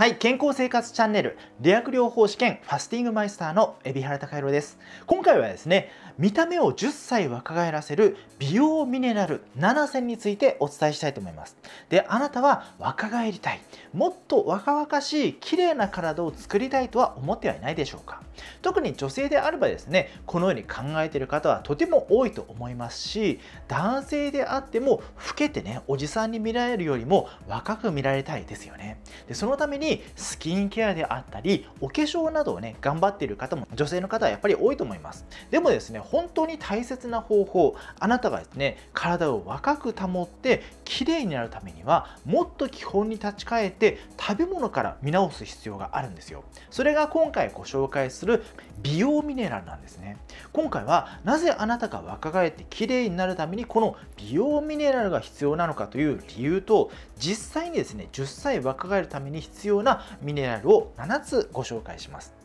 はい、健康生活チャンネル、理学療法試験ファスティングマイスターの海老原隆弘です。今回はですね、見た目を10歳若返らせる美容ミネラル7選についてお伝えしたいと思いますであなたは若返りたいもっと若々しい綺麗な体を作りたいとは思ってはいないでしょうか特に女性であればですねこのように考えている方はとても多いと思いますし男性であっても老けてねおじさんに見られるよりも若く見られたいですよねでそのためにスキンケアであったりお化粧などをね頑張っている方も女性の方はやっぱり多いと思いますでもですね本当に大切な方法あなたがですね体を若く保ってきれいになるためにはもっと基本に立ち返って食べ物から見直す必要があるんですよそれが今回ご紹介する美容ミネラルなんですね今回はなぜあなたが若返ってきれいになるためにこの美容ミネラルが必要なのかという理由と実際にですね10歳若返るために必要なミネラルを7つご紹介します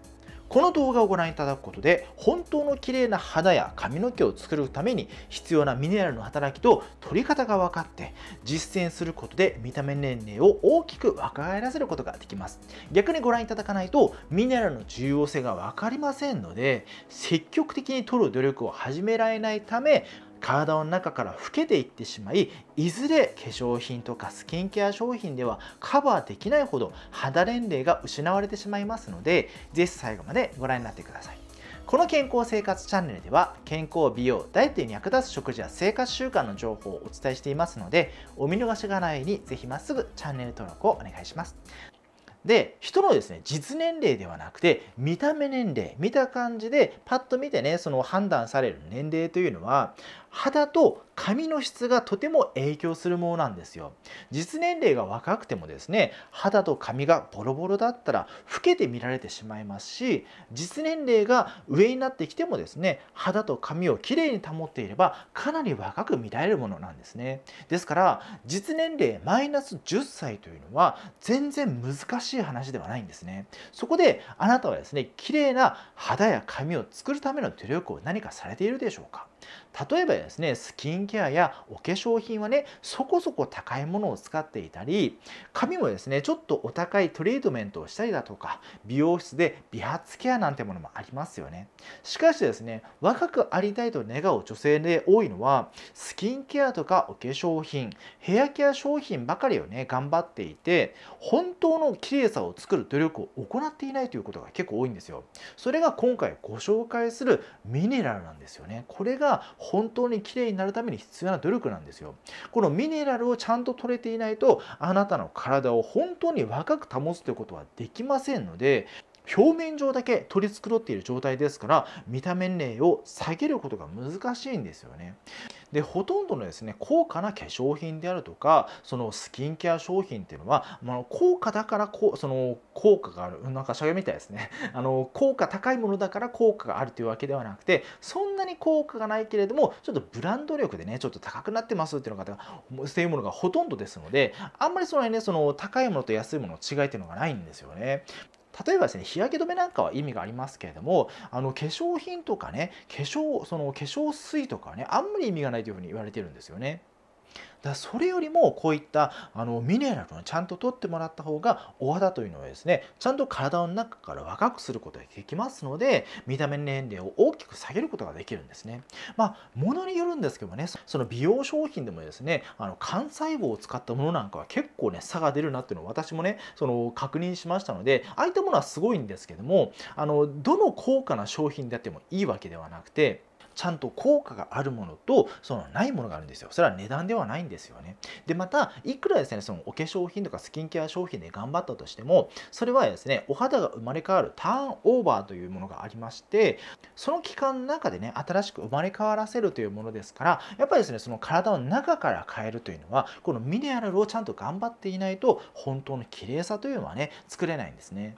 この動画をご覧いただくことで本当の綺麗な肌や髪の毛を作るために必要なミネラルの働きと取り方が分かって実践することで見た目年齢を大きく若返らせることができます逆にご覧いただかないとミネラルの重要性が分かりませんので積極的に取る努力を始められないため体の中から老けていってしまいいずれ化粧品とかスキンケア商品ではカバーできないほど肌年齢が失われてしまいますので是非最後までご覧になってください。この健康生活チャンネルでは健康美容ダイエットに役立つ食事や生活習慣の情報をお伝えしていますのでお見逃しがないようにぜひまっすぐチャンネル登録をお願いしますで人のですね実年齢ではなくて見た目年齢見た感じでパッと見てねその判断される年齢というのは肌と髪の質がとても影響するものなんですよ実年齢が若くてもですね肌と髪がボロボロだったら老けて見られてしまいますし実年齢が上になってきてもですね肌と髪をきれいに保っていればかなり若く見られるものなんですねですから実年齢マイナス10歳というのは全然難しい話ではないんですねそこであなたはですね綺麗な肌や髪を作るための努力を何かされているでしょうか例えばですねスキンケアやお化粧品はねそこそこ高いものを使っていたり髪もですねちょっとお高いトリートメントをしたりだとか美容室で美髪ケアなんてものもありますよねしかしですね若くありたいと願う女性で多いのはスキンケアとかお化粧品ヘアケア商品ばかりをね頑張っていて本当の綺麗さを作る努力を行っていないということが結構多いんですよそれが今回ご紹介するミネラルなんですよねこれが本当にきれいになるために必要な努力なんですよ。このミネラルをちゃんと取れていないとあなたの体を本当に若く保つということはできませんので表面上だけ取り繕っている状態ですから見た目年齢を下げることが難しいんですよね。でほとんどのですね高価な化粧品であるとかそのスキンケア商品っていうのは、まあ、高価だからこその効果があるなんかしゃべみたいですね あの効果高いものだから効果があるというわけではなくてそんなに効果がないけれどもちょっとブランド力でねちょっと高くなってますっていうのがそういうものがほとんどですのであんまりその辺ねその高いものと安いものの違いっていうのがないんですよね。例えばですね日焼け止めなんかは意味がありますけれどもあの化粧品とかね化粧その化粧水とかねあんまり意味がないというふうに言われてるんですよね。だそれよりもこういったあのミネラルをちゃんと取ってもらった方がお肌というのはですねちゃんと体の中から若くすることができますので見た目年齢を大きく下げることができるんですね。まあ、ものによるんですけどもねその美容商品でもですねあの幹細胞を使ったものなんかは結構ね差が出るなっていうのを私もねその確認しましたのでああいったものはすごいんですけどもあのどの高価な商品であってもいいわけではなくて。ちゃんと効果があるものとそのないものがあるんですよそれは値段ではないんですよねでまたいくらですねそのお化粧品とかスキンケア商品で頑張ったとしてもそれはですねお肌が生まれ変わるターンオーバーというものがありましてその期間の中でね新しく生まれ変わらせるというものですからやっぱりですねその体の中から変えるというのはこのミネラルをちゃんと頑張っていないと本当の綺麗さというのはね作れないんですね。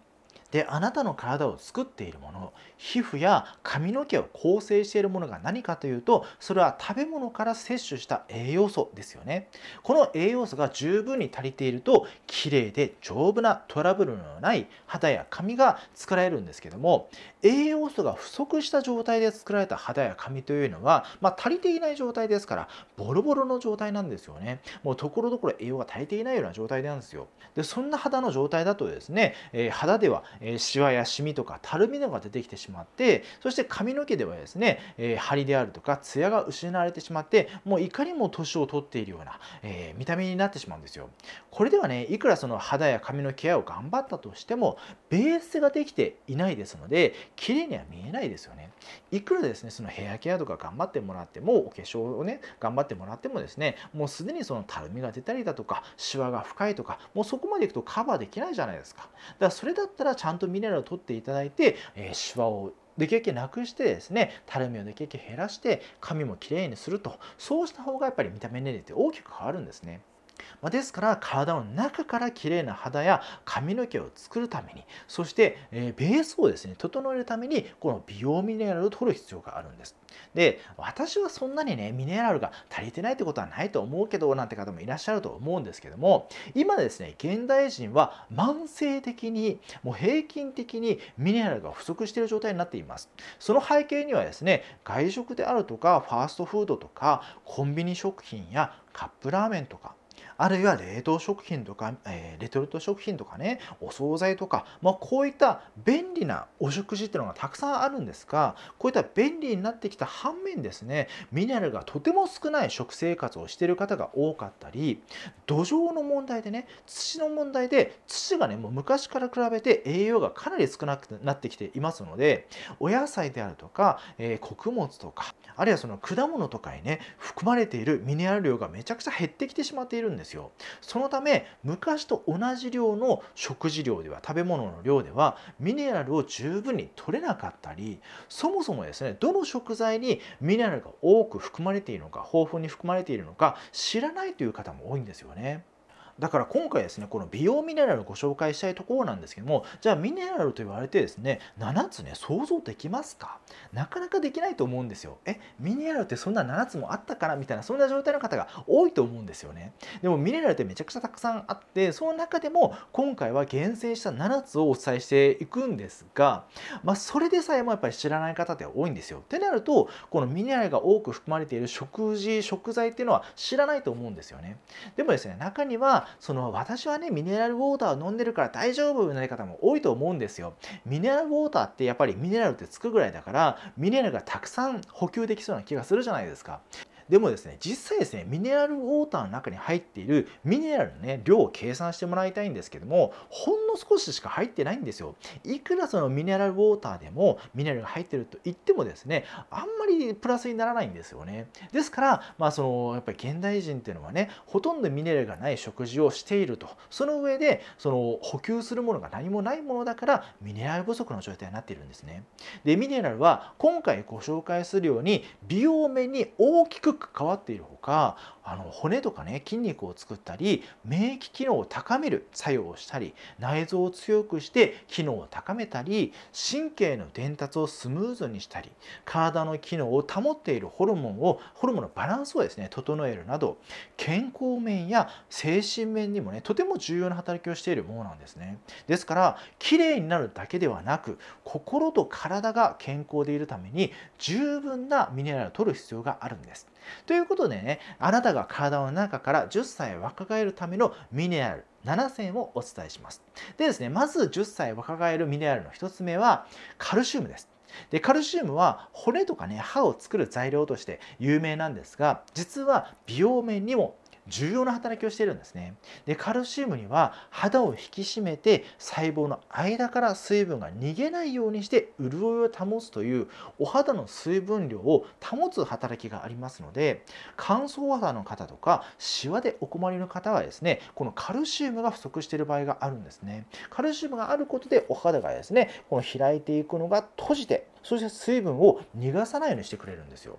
であなたの体を作っているもの皮膚や髪の毛を構成しているものが何かというとそれは食べ物から摂取した栄養素ですよねこの栄養素が十分に足りていると綺麗で丈夫なトラブルのない肌や髪が作られるんですけども栄養素が不足した状態で作られた肌や髪というのは、まあ、足りていない状態ですからボロボロの状態なんですよねもうところどころ栄養が足りていないような状態なんですよでそんな肌の状態だとですね、えー、肌ではえシワやシミとかたるみなどが出てきてしまってそして髪の毛ではですね、えー、張りであるとかツヤが失われてしまってもういかにも年を取っているような、えー、見た目になってしまうんですよ。これではねいくらその肌や髪のケアを頑張ったとしてもベースができていないですので綺麗には見えないですよね。いくらですねそのヘアケアとか頑張ってもらってもお化粧をね頑張ってもらってもですねもうすでにそのたるみが出たりだとかシワが深いとかもうそこまでいくとカバーできないじゃないですか。だからそれだったらちゃんゃんとミネラルを取っていただいて、えー、シワをできるだけなくしてですねたるみをできるだけ減らして髪もきれいにするとそうした方がやっぱり見た目年齢って大きく変わるんですね。まですから体の中からきれいな肌や髪の毛を作るためにそして、えベースをですね整えるためにこの美容ミネラルを取る必要があるんです。で私はそんなにねミネラルが足りてないってことはないと思うけどなんて方もいらっしゃると思うんですけども今ですね現代人は慢性的にもう平均的にミネラルが不足している状態になっています。その背景にはですね外食であるとかファーストフードとかコンビニ食品やカップラーメンとかあるいは冷凍食品とか、えー、レトルト食品とかねお惣菜とか、まあ、こういった便利なお食事っていうのがたくさんあるんですがこういった便利になってきた反面ですねミネラルがとても少ない食生活をしている方が多かったり土壌の問題でね土の問題で土がねもう昔から比べて栄養がかなり少なくなってきていますのでお野菜であるとか、えー、穀物とかあるいはその果物とかにね含まれているミネラル量がめちゃくちゃ減ってきてしまっているんですですよそのため昔と同じ量の食事量では食べ物の量ではミネラルを十分に取れなかったりそもそもですねどの食材にミネラルが多く含まれているのか豊富に含まれているのか知らないという方も多いんですよね。だから今回ですねこの美容ミネラルをご紹介したいところなんですけどもじゃあミネラルと言われてですね7つね想像できますかなかなかできないと思うんですよえミネラルってそんな7つもあったからみたいなそんな状態の方が多いと思うんですよねでもミネラルってめちゃくちゃたくさんあってその中でも今回は厳選した7つをお伝えしていくんですがまあ、それでさえもやっぱり知らない方って多いんですよってなるとこのミネラルが多く含まれている食事食材っていうのは知らないと思うんですよねでもですね中にはその私はねミネラルウォーターを飲んでるから大丈夫ない方も多いと思うんですよ。ミネラルウォーターってやっぱりミネラルってつくぐらいだからミネラルがたくさん補給できそうな気がするじゃないですか。でもですね実際ですねミネラルウォーターの中に入っているミネラルの、ね、量を計算してもらいたいんですけどもほんの少ししか入ってないんですよいくらそのミネラルウォーターでもミネラルが入ってると言ってもですねあんまりプラスにならないんですよねですからまあそのやっぱり現代人っていうのはねほとんどミネラルがない食事をしているとその上でその補給するものが何もないものだからミネラル不足の状態になっているんですねでミネラルは今回ご紹介するように美容面に大きくく関わっているほかあの骨とかね筋肉を作ったり免疫機能を高める作用をしたり内臓を強くして機能を高めたり神経の伝達をスムーズにしたり体の機能を保っているホルモンをホルモンのバランスをですね整えるなど健康面や精神面にもねとても重要な働きをしているものなんですね。ですからきれいになるだけではなく心と体が健康でいるために十分なミネラルを取る必要があるんです。ということでね、あなたが体の中から10歳若返るためのミネラル7選をお伝えします。でですね、まず10歳若返るミネラルの1つ目はカルシウムです。でカルシウムは骨とかね歯を作る材料として有名なんですが実は美容面にも重要な働きをしているんですねでカルシウムには肌を引き締めて細胞の間から水分が逃げないようにして潤いを保つというお肌の水分量を保つ働きがありますので乾燥肌の方とかシワでお困りの方はですねこのカルシウムが不足している場合があるんですねカルシウムがあることでお肌がですねこの開いていくのが閉じてそして水分を逃がさないようにしてくれるんですよ。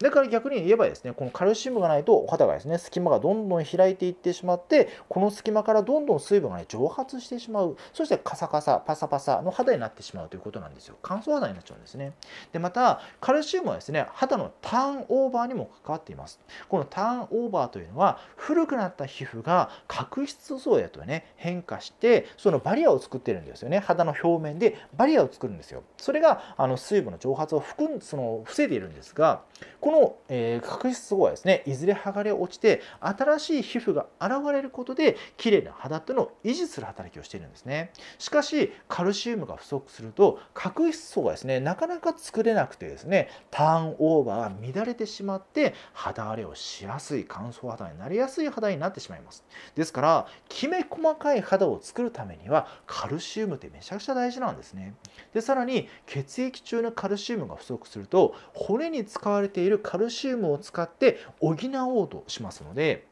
だから逆に言えばですねこのカルシウムがないとお肌がですね隙間がどんどん開いていってしまってこの隙間からどんどん水分が、ね、蒸発してしまうそしてカサカサパサパサの肌になってしまうということなんですよ乾燥肌になっちゃうんですねでまたカルシウムはですね肌のターンオーバーにも関わっていますこのターンオーバーというのは古くなった皮膚が角質層へとね変化してそのバリアを作ってるんですよね肌の表面でバリアを作るんですよそれがあの水分の蒸発を含んその防いでいるんですがこのの、え角質層はですねいずれ剥がれ落ちて新しい皮膚が現れることできれいな肌っていうのを維持する働きをしているんですねしかしカルシウムが不足すると角質層がですねなかなか作れなくてですねターンオーバーが乱れてしまって肌荒れをしやすい乾燥肌になりやすい肌になってしまいますですからきめ細かい肌を作るためにはカルシウムってめちゃくちゃ大事なんですねでさらに血液中のカルシウムが不足すると骨に使われているるカルシウムを使って補おうとしますので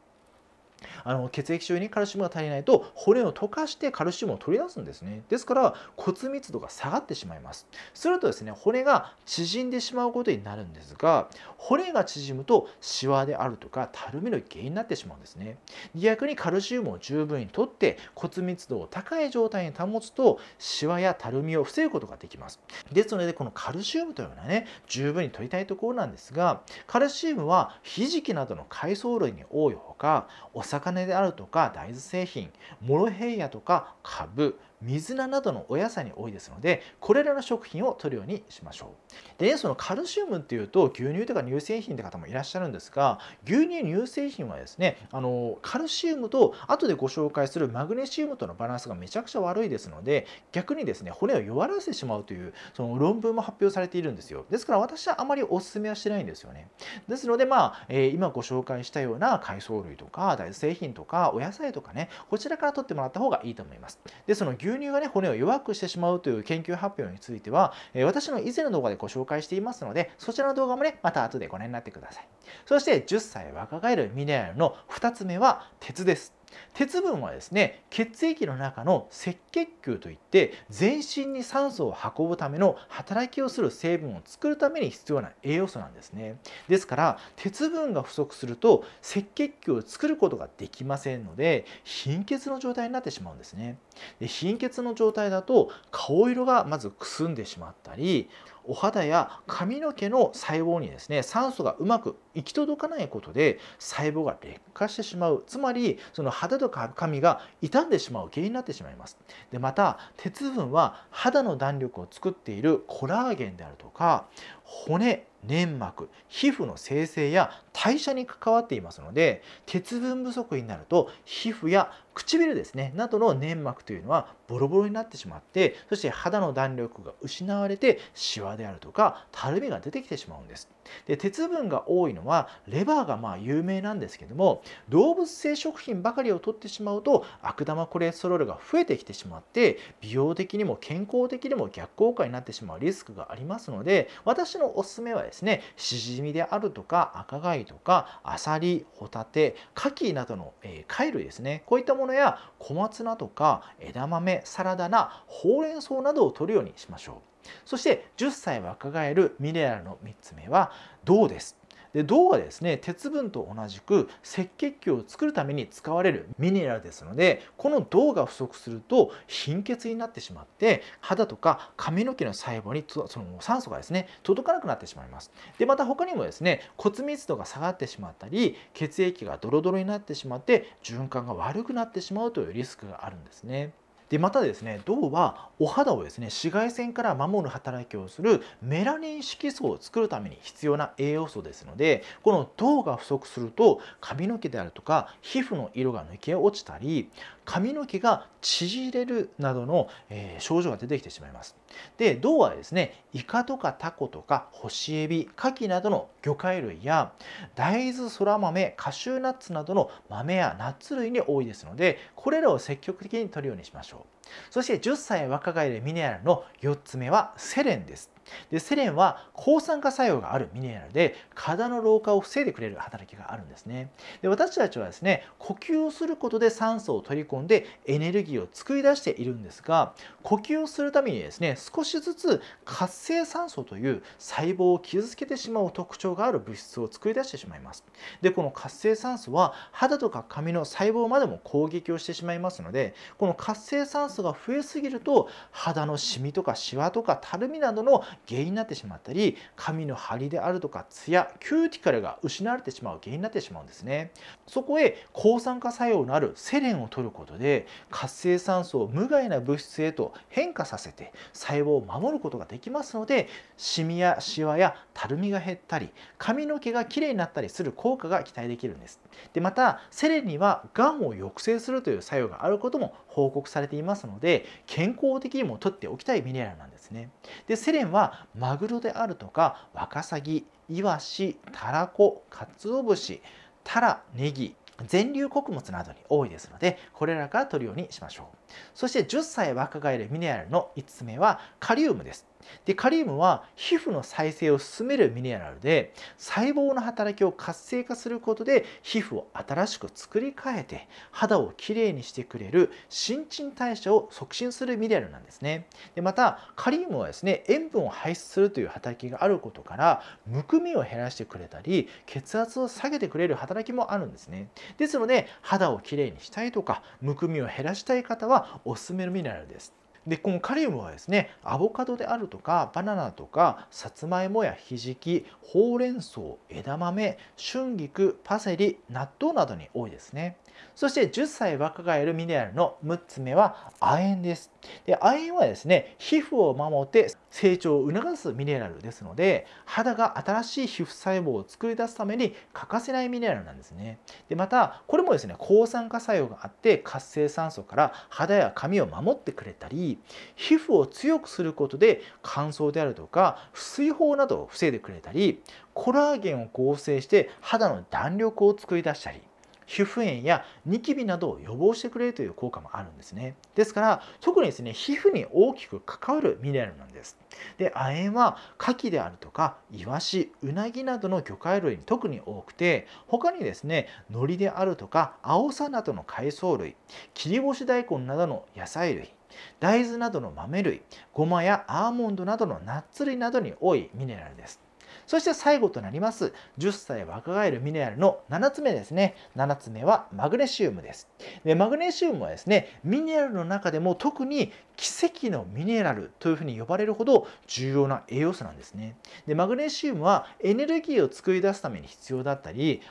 あの血液中にカルシウムが足りないと骨を溶かしてカルシウムを取り出すんですねですから骨密度が下がってしまいますするとですね骨が縮んでしまうことになるんですが骨が縮むとシワであるとかたるみの原因になってしまうんですね逆にカルシウムを十分にとって骨密度を高い状態に保つとシワやたるみを防ぐことができますですのでこのカルシウムというのはね十分に取りたいところなんですがカルシウムはひじきなどの海藻類に多いほかお魚であるとか大豆製品モロヘイヤとか株水菜などのお野菜に多いですのでこれらの食品を摂るようにしましょうでそのカルシウムっていうと牛乳とか乳製品って方もいらっしゃるんですが牛乳乳製品はですねあのカルシウムと後でご紹介するマグネシウムとのバランスがめちゃくちゃ悪いですので逆にですね骨を弱らせてしまうというその論文も発表されているんですよですから私はあまりおすめはしてないんですよねですのでまあ、えー、今ご紹介したような海藻類とか大豆製品とかお野菜とかねこちらから取ってもらった方がいいと思いますでその牛牛乳がね骨を弱くしてしまうという研究発表については、え私の以前の動画でご紹介していますのでそちらの動画もねまた後でご覧になってくださいそして10歳若返るミネラルの2つ目は鉄です鉄分はですね血液の中の赤血球といって全身に酸素を運ぶための働きをする成分を作るために必要な栄養素なんですねですから鉄分が不足すると赤血球を作ることができませんので貧血の状態になってしまうんですねで貧血の状態だと顔色がまずくすんでしまったりお肌や髪の毛の細胞にですね酸素がうまく行き届かないことで細胞が劣化してしまうつまりその肌とか髪が傷んでしまう原因になってしまいますでまた鉄分は肌の弾力を作っているコラーゲンであるとか骨粘膜皮膚の生成や代謝に関わっていますので鉄分不足になると皮膚や唇ですねなどの粘膜というのはボロボロになってしまってそして肌の弾力が失われてシワであるとかたるみが出てきてしまうんです。で鉄分が多いのはレバーがまあ有名なんですけども動物性食品ばかりを摂ってしまうと悪玉コレステロールが増えてきてしまって美容的にも健康的にも逆効果になってしまうリスクがありますので私のおすすめはですねしじみであるとか赤貝とかあさりホタテ牡蠣などの、えー、貝類ですねこういったものや小松菜とか枝豆サラダ菜ほうれん草などを摂るようにしましょう。そして10歳若返るミネラルの3つ目は銅です。で銅はですね鉄分と同じく赤血球を作るために使われるミネラルですのでこの銅が不足すると貧血になってしまって肌とか髪の毛の細胞にその酸素がですね届かなくなってしまいますでまた他にもですね骨密度が下がってしまったり血液がドロドロになってしまって循環が悪くなってしまうというリスクがあるんですねでまたですね銅はお肌をですね紫外線から守る働きをするメラニン色素を作るために必要な栄養素ですのでこの銅が不足すると髪の毛であるとか皮膚の色が抜け落ちたり髪の毛が縮れるなどの、え症状が出てきてしまいます。で銅はですねイカとかタコとか干しエビカキなどの魚介類や大豆そら豆カシューナッツなどの豆やナッツ類に多いですのでこれらを積極的に摂るようにしましょう。そして10歳若返れミネラルの4つ目はセレンです。でセレンは抗酸化作用があるミネラルで体の老化を防いでくれる働きがあるんですねで私たちはですね呼吸をすることで酸素を取り込んでエネルギーを作り出しているんですが呼吸をするためにですね少しずつ活性酸素という細胞を傷つけてしまう特徴がある物質を作り出してしまいますでこの活性酸素は肌とか髪の細胞までも攻撃をしてしまいますのでこの活性酸素が増えすぎると肌のシミとかシワとかたるみなどの原因になってしまったり髪の張りであるとかツヤキューティカルが失われてしまう原因になってしまうんですねそこへ抗酸化作用のあるセレンを取ることで活性酸素を無害な物質へと変化させて細胞を守ることができますのでシミやシワやたるみが減ったり髪の毛がきれいになったりする効果が期待できるんですでまたセレンにはがんを抑制するという作用があることも報告されていますので健康的にもとっておきたいミネラルなんですねでセレンはマグロであるとかワカサギイワシたらこかつお節タラネギ全粒穀物などに多いですのでこれらから取るようにしましょうそして10歳若返るミネラルの5つ目はカリウムですでカリウムは皮膚の再生を進めるミネラルで細胞の働きを活性化することで皮膚を新しく作り変えて肌をきれいにしてくれる新陳代謝を促進するミネラルなんですねでまたカリウムはですね塩分を排出するという働きがあることからむくみを減らしてくれたり血圧を下げてくれる働きもあるんですねですので肌をきれいにしたいとかむくみを減らしたい方はおすすめのミネラルですでこのカリウムはですねアボカドであるとかバナナとかさつまいもやひじきほうれん草枝豆春菊パセリ納豆などに多いですねそして10歳若返るミネラルの6つ目は亜鉛ですで亜鉛はですね皮膚を守って成長を促すミネラルですので肌が新しい皮膚細胞を作り出すために欠かせないミネラルなんですねでまたこれもですね抗酸化作用があって活性酸素から肌や髪を守ってくれたり皮膚を強くすることで乾燥であるとか水泡などを防いでくれたりコラーゲンを合成して肌の弾力を作り出したり皮膚炎やニキビなどを予防してくれるという効果もあるんですねですから特にですね皮膚に大きく関わるミネラルなんですで亜鉛は牡蠣であるとかイワシうなぎなどの魚介類に特に多くて他にですね海苔であるとかアオサなどの海藻類切り干し大根などの野菜類大豆などの豆類ごまやアーモンドなどのナッツ類などに多いミネラルですそして最後となります10歳若返るミネラルの7つ目ですね7つ目はマグネシウムですでマグネシウムはですねミネラルの中でも特に奇跡のミネラルというふうに呼ばれるほど重要な栄養素なんですねでマグネシウムはエネルギーを作り出すために必要だったり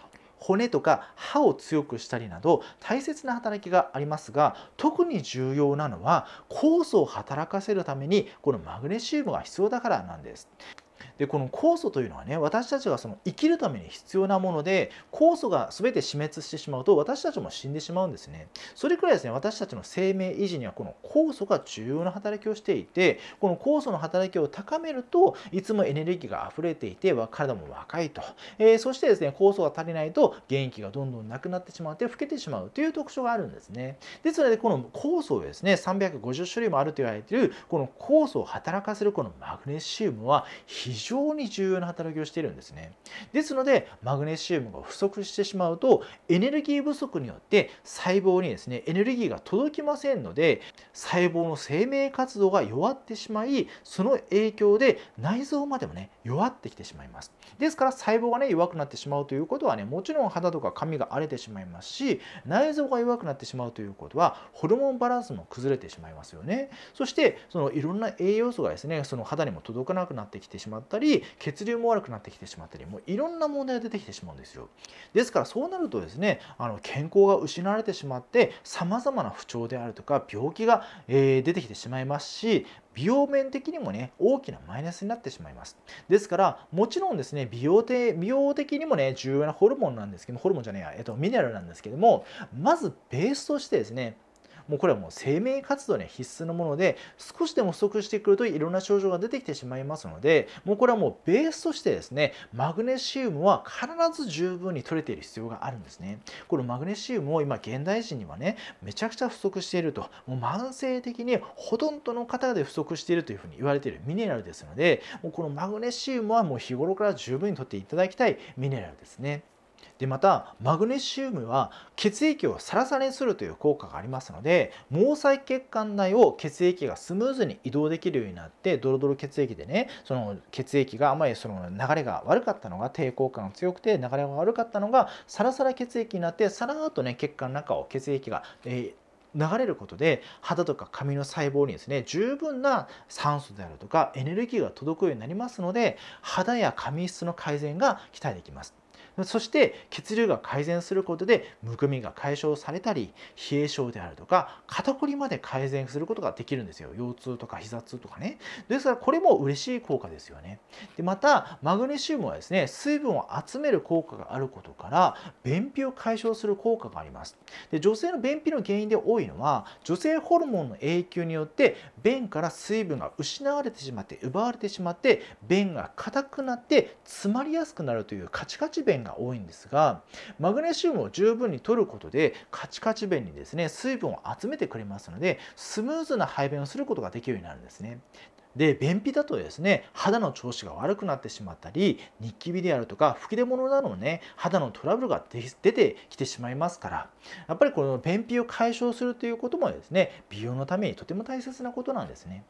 骨とか歯を強くしたりなど大切な働きがありますが特に重要なのは酵素を働かせるためにこのマグネシウムが必要だからなんですでこの酵素というのはね私たちがその生きるために必要なもので酵素が全て死滅してしまうと私たちも死んでしまうんですねそれくらいですね私たちの生命維持にはこの酵素が重要な働きをしていてこの酵素の働きを高めるといつもエネルギーが溢れていて体も若いと、えー、そしてですね酵素が足りないと元気がどんどんなくなってしまって老けてしまうという特徴があるんですねですのでこの酵素をですね350種類もあると言われているこの酵素を働かせるこのマグネシウムは非常に重要な働きをしているんですね。ですのでマグネシウムが不足してしまうとエネルギー不足によって細胞にですねエネルギーが届きませんので細胞の生命活動が弱ってしまいその影響で内臓までもね弱ってきてしまいますですから細胞がね弱くなってしまうということはねもちろん肌とか髪が荒れてしまいますし内臓が弱くなってしまうということはホルモンバランスも崩れてしまいますよねそしてそのいろんな栄養素がですねその肌にも届かなくなってきてしまったり血流も悪くなってきてしまったりもういろんな問題が出てきてしまうんですよですからそうなるとですねあの健康が失われてしまってさまざまな不調であるとか病気が、えー、出てきてしまいますし美容面的にもね大きなマイナスになってしまいますですからもちろんですね美容で美容的にもね重要なホルモンなんですけどホルモンじゃねえや、えっと、ミネラルなんですけどもまずベースとしてですねもうこれはもう生命活動には必須のもので少しでも不足してくるといろんな症状が出てきてしまいますのでもうこれはもうベースとしてですねマグネシウムは必ず十分に取れている必要があるんですね。このマグネシウムを今現代人にはねめちゃくちゃ不足しているともう慢性的にほとんどの方で不足しているというふうに言われているミネラルですのでもうこのマグネシウムはもう日頃から十分にとっていただきたいミネラルですね。でまたマグネシウムは血液をサラサラにするという効果がありますので毛細血管内を血液がスムーズに移動できるようになってドロドロ血液でねその血液があまりその流れが悪かったのが抵抗感が強くて流れが悪かったのがサラサラ血液になってさらっとね血管の中を血液が、えー、流れることで肌とか髪の細胞にですね十分な酸素であるとかエネルギーが届くようになりますので肌や髪質の改善が期待できます。そして血流が改善することでむくみが解消されたり冷え症であるとか肩こりまで改善することができるんですよ腰痛とか膝痛とかねですからこれも嬉しい効果ですよねでまたマグネシウムはですね水分を集める効果があることから便秘を解消する効果がありますで女性の便秘の原因で多いのは女性ホルモンの影響によって便から水分が失われてしまって奪われてしまって便が硬くなって詰まりやすくなるというカチカチ便が多いんですがマグネシウムを十分に摂ることでカチカチ便にですね水分を集めてくれますのでスムーズな排便をすることができるようになるんですね。で便秘だとですね肌の調子が悪くなってしまったりニキビであるとか吹き出物などのね肌のトラブルが出てきてしまいますからやっぱりこの便秘を解消するということもですね美容のためにとても大切なことなんですね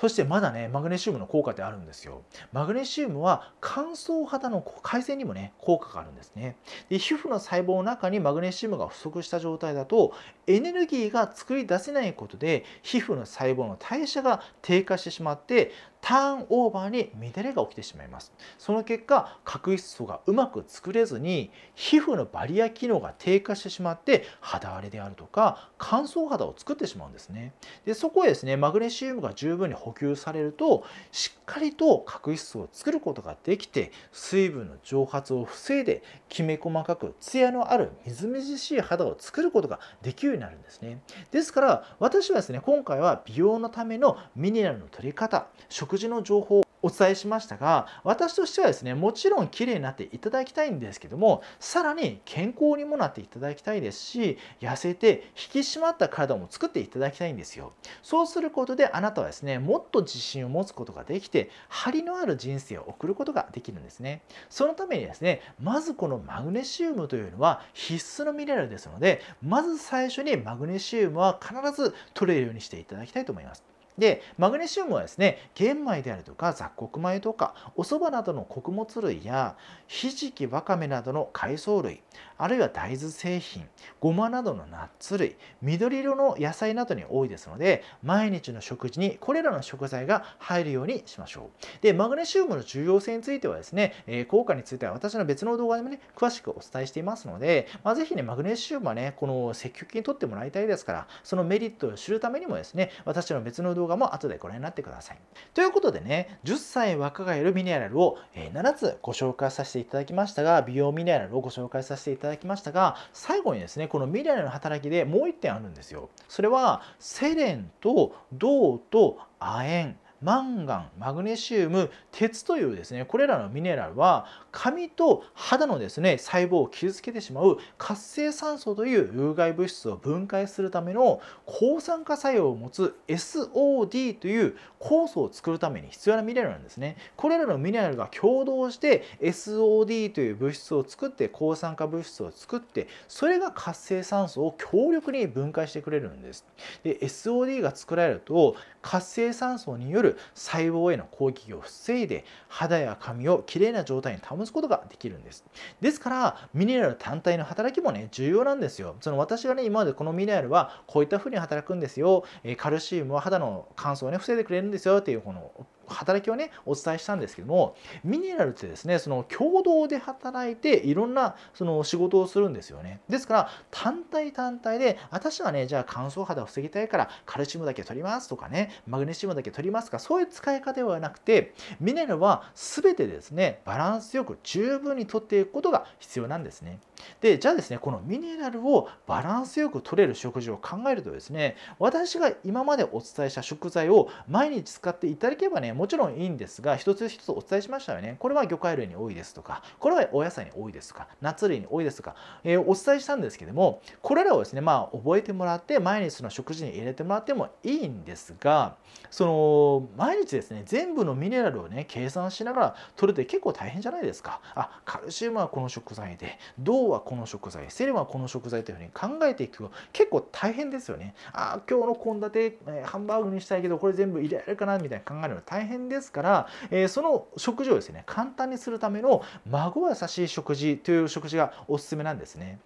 そしてまだねマグネシウムの効果ってあるんですよマグネシウムは乾燥肌の改善にもね効果があるんですねで皮膚の細胞の中にマグネシウムが不足した状態だとエネルギーが作り出せないことで皮膚の細胞の代謝が低下してしまってターンオーバーに乱れが起きてしまいますその結果角質層がうまく作れずに皮膚のバリア機能が低下してしまって肌荒れであるとか乾燥肌を作ってしまうんですねでそこへですねマグネシウムが十分に補給されるとしっかりと角質層を作ることができて水分の蒸発を防いできめ細かくツヤのあるみずみずしい肌を作ることができるようになるんですねですから私はですね今回は美容のためのミネラルの取り方食事の情報をお伝えしましたが私としてはですねもちろん綺麗になっていただきたいんですけどもさらに健康にもなっていただきたいですし痩せて引き締まった体も作っていただきたいんですよそうすることであなたはですねもっと自信を持つことができて張りのある人生を送ることができるんですねそのためにですねまずこのマグネシウムというのは必須のミネラルですのでまず最初にマグネシウムは必ず取れるようにしていただきたいと思いますでマグネシウムはですね玄米であるとか雑穀米とかおそばなどの穀物類やひじきわかめなどの海藻類あるいは大豆製品ごまなどのナッツ類緑色の野菜などに多いですので毎日の食事にこれらの食材が入るようにしましょうでマグネシウムの重要性についてはですね、えー、効果については私の別の動画でもね詳しくお伝えしていますので、まあ、ぜひねマグネシウムはねこの積極的にとってもらいたいですからそのメリットを知るためにもですね私の別の動画も後でご覧になってくださいということでね10歳若返るミネラルを7つご紹介させていただきましたが美容ミネラルをご紹介させていただきましたただきましたが最後にですねこの未来の働きでもう一点あるんですよ。それはセレンと銅と亜鉛マンガンマグネシウム鉄というですねこれらのミネラルは髪と肌のですね細胞を傷つけてしまう活性酸素という有害物質を分解するための抗酸化作用を持つ SOD という酵素を作るために必要なミネラルなんですね。これらのミネラルが共同して SOD という物質を作って抗酸化物質を作ってそれが活性酸素を強力に分解してくれるんです。で SOD が作られると活性酸素によるる細胞への攻撃を防いで肌や髪をきれいな状態に保つことができるんですですからミネラル単体の働きもね重要なんですよその私がね今までこのミネラルはこういったふうに働くんですよカルシウムは肌の乾燥をね防いでくれるんですよっていうこの働きをねお伝えしたんですけどもミネラルってですねその共同で働いていろんなその仕事をするんですよねですから単体単体で私はねじゃあ乾燥肌を防ぎたいからカルシウムだけ取りますとかねマグネシウムだけ取りますかそういう使い方ではなくてミネラルは全てですねバランスよく十分にとっていくことが必要なんですねでじゃあですねこのミネラルをバランスよく取れる食事を考えるとですね私が今までお伝えした食材を毎日使っていただければねもちろんいいんですが一つ一つお伝えしましたよねこれは魚介類に多いですとかこれはお野菜に多いですとかナッツ類に多いですとか、えー、お伝えしたんですけどもこれらをですねまあ覚えてもらって毎日の食事に入れてもらってもいいんですがその毎日ですね全部のミネラルをね計算しながら取るって結構大変じゃないですかあカルシウムはこの食材でどう日はこの食材セレブはこの食材というふうに考えていくと結構大変ですよねあ今日の献立、えー、ハンバーグにしたいけどこれ全部入れられるかなみたいな考えるの大変ですから、えー、その食事をですね簡単にするための孫優しい食事という食事がおすすめなんですね。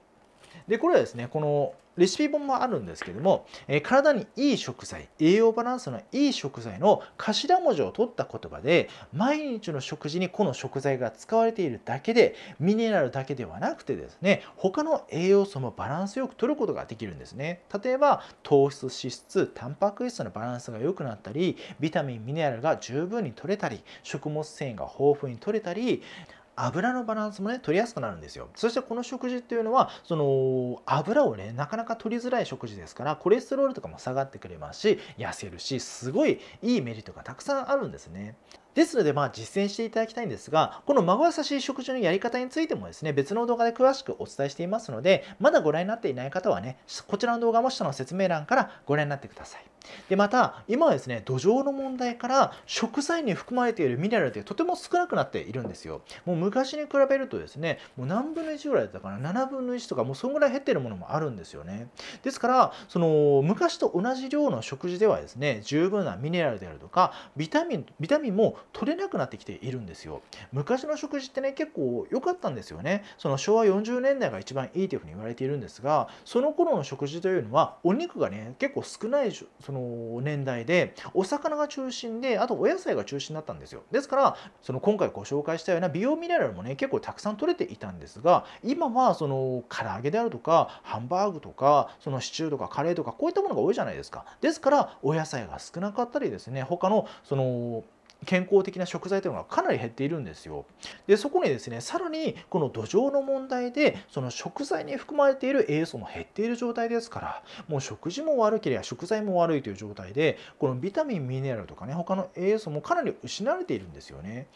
でこれはですねこのレシピ本もあるんですけども、えー、体にいい食材栄養バランスのいい食材の頭文字を取った言葉で毎日の食事にこの食材が使われているだけでミネラルだけではなくてですね他の栄養素もバランスよく取ることができるんですね例えば糖質脂質タンパク質のバランスが良くなったりビタミンミネラルが十分に取れたり食物繊維が豊富に取れたり油のバランスもね取りやすくなるんですよそしてこの食事っていうのはその油をねなかなか取りづらい食事ですからコレステロールとかも下がってくれますし痩せるしすごいいいメリットがたくさんあるんですねですのでまあ実践していただきたいんですがこの孫優しい食事のやり方についてもですね別の動画で詳しくお伝えしていますのでまだご覧になっていない方はねこちらの動画も下の説明欄からご覧になってくださいでまた今はですね土壌の問題から食材に含まれているミネラルってとても少なくなっているんですよもう昔に比べるとですねもう何分の1ぐらいだったかな7分の1とかもうそんぐらい減ってるものもあるんですよねですからその昔と同じ量の食事ではですね十分なミネラルであるとかビタミンビタミンも取れなくなってきているんですよ昔の食事ってね結構良かったんですよねその昭和40年代が一番いいというふうに言われているんですがその頃の食事というのはお肉がね結構少ないそその年代でお魚が中心であとお野菜が中心だったんですよですからその今回ご紹介したような美容ミネラルもね結構たくさん取れていたんですが今はその唐揚げであるとかハンバーグとかそのシチューとかカレーとかこういったものが多いじゃないですかですからお野菜が少なかったりですね他のその健康的な食材というのがかなり減っているんですよ。でそこにですねさらにこの土壌の問題でその食材に含まれている栄養素も減っている状態ですからもう食事も悪ければ食材も悪いという状態でこのビタミンミネラルとかね他の栄養素もかなり失われているんですよね。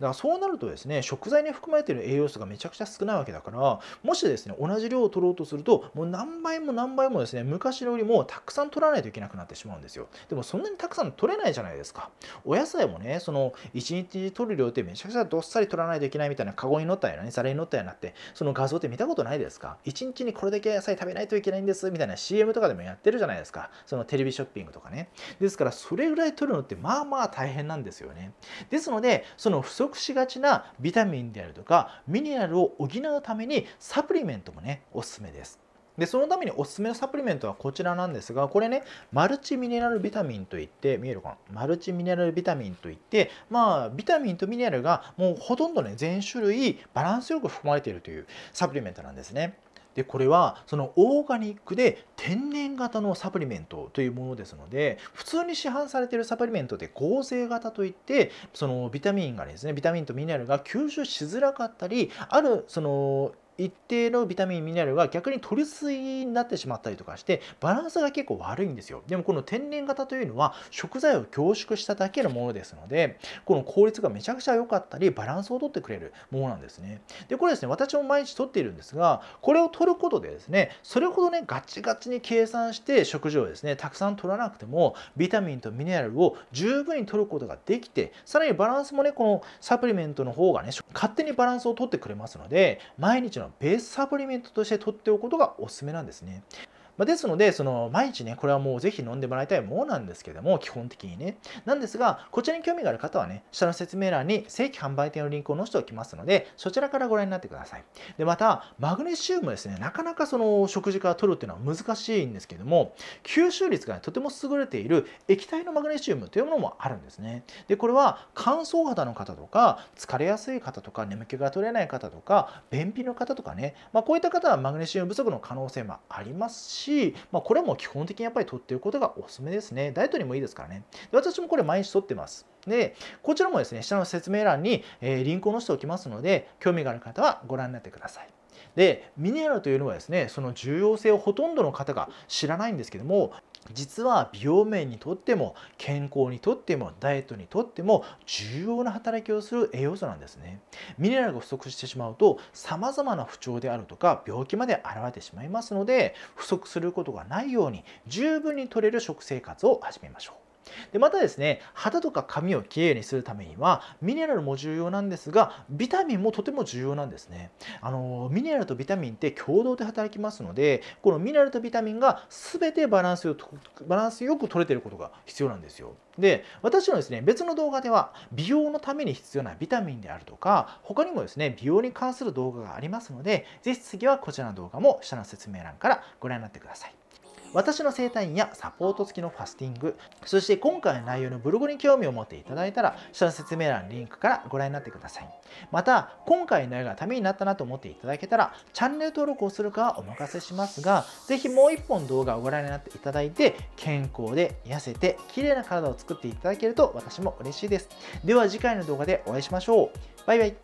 からそうなるとですね食材に含まれている栄養素がめちゃくちゃ少ないわけだからもしですね同じ量を取ろうとするともう何倍も何倍もですね昔のよりもたくさん取らないといけなくなってしまうんですよでもそんなにたくさん取れないじゃないですかお野菜もねその1日取る量ってめちゃくちゃどっさり取らないといけないみたいなカゴに乗ったな、何皿に乗ったやなってその画像って見たことないですか1日にこれだけ野菜食べないといけないんですみたいな CM とかでもやってるじゃないですかそのテレビショッピングとかねですからそれぐらい取るのってまあまあ大変なんですよねですのでその不足力しがちなビタミンであるとかミネラルを補うためにサプリメントもねおすすめです。でそのためにおすすめのサプリメントはこちらなんですがこれねマルチミネラルビタミンといって見えるかなマルチミネラルビタミンといってまあビタミンとミネラルがもうほとんどね全種類バランスよく含まれているというサプリメントなんですね。でこれはそのオーガニックで天然型のサプリメントというものですので普通に市販されているサプリメントで合成型といってそのビタミンがですねビタミンとミネラルが吸収しづらかったりあるその一定のビタミンミネラルが逆に取りすぎになってしまったりとかしてバランスが結構悪いんですよでもこの天然型というのは食材を凝縮しただけのものですのでこの効率がめちゃくちゃ良かったりバランスをとってくれるものなんですねでこれですね私も毎日とっているんですがこれを取ることでですねそれほどねガチガチに計算して食事をですねたくさん取らなくてもビタミンとミネラルを十分に取ることができてさらにバランスもねこのサプリメントの方がね勝手にバランスをとってくれますので毎日のベースサプリメントとして取っておくことがおすすめなんですね。まあ、ですので、その毎日ね、これはもうぜひ飲んでもらいたいものなんですけども、基本的にね。なんですが、こちらに興味がある方はね、下の説明欄に正規販売店のリンクを載せておきますので、そちらからご覧になってください。で、また、マグネシウムですね、なかなかその食事から取るっていうのは難しいんですけども、吸収率が、ね、とても優れている液体のマグネシウムというものもあるんですね。で、これは乾燥肌の方とか、疲れやすい方とか、眠気が取れない方とか、便秘の方とかね、まあ、こういった方はマグネシウム不足の可能性もありますし、し、まあ、これも基本的にやっぱり取っておくことがおすすめですね。ダイエットにもいいですからね。で私もこれ毎日取ってます。で、こちらもですね、下の説明欄に、えリンクを載せておきますので、興味がある方はご覧になってください。でミネラルというのはですねその重要性をほとんどの方が知らないんですけども実は美容面にとっても健康にとってもダイエットにとっても重要な働きをする栄養素なんですねミネラルが不足してしまうとさまざまな不調であるとか病気まで現れてしまいますので不足することがないように十分に取れる食生活を始めましょうでまたですね肌とか髪をきれいにするためにはミネラルも重要なんですがビタミンもとても重要なんですねあのミネラルとビタミンって共同で働きますのでこのミネラルとビタミンが全てバランスよバランスよく取れてることが必要なんですよで私のですね別の動画では美容のために必要なビタミンであるとか他にもですね美容に関する動画がありますので是非次はこちらの動画も下の説明欄からご覧になってください私の生体院やサポート付きのファスティング、そして今回の内容のブログに興味を持っていただいたら、下の説明欄のリンクからご覧になってください。また、今回の内容がためになったなと思っていただけたら、チャンネル登録をするかはお任せしますが、ぜひもう一本動画をご覧になっていただいて、健康で痩せて、綺麗な体を作っていただけると私も嬉しいです。では次回の動画でお会いしましょう。バイバイ。